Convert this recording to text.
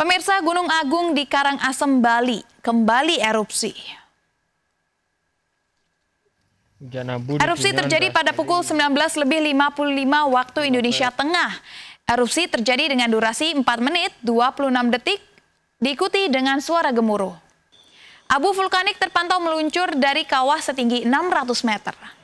Pemirsa Gunung Agung di Karangasem, Bali kembali erupsi. Erupsi terjadi pada pukul 19 lebih 55 waktu Indonesia Tengah. Erupsi terjadi dengan durasi 4 menit 26 detik diikuti dengan suara gemuruh. Abu vulkanik terpantau meluncur dari kawah setinggi 600 meter.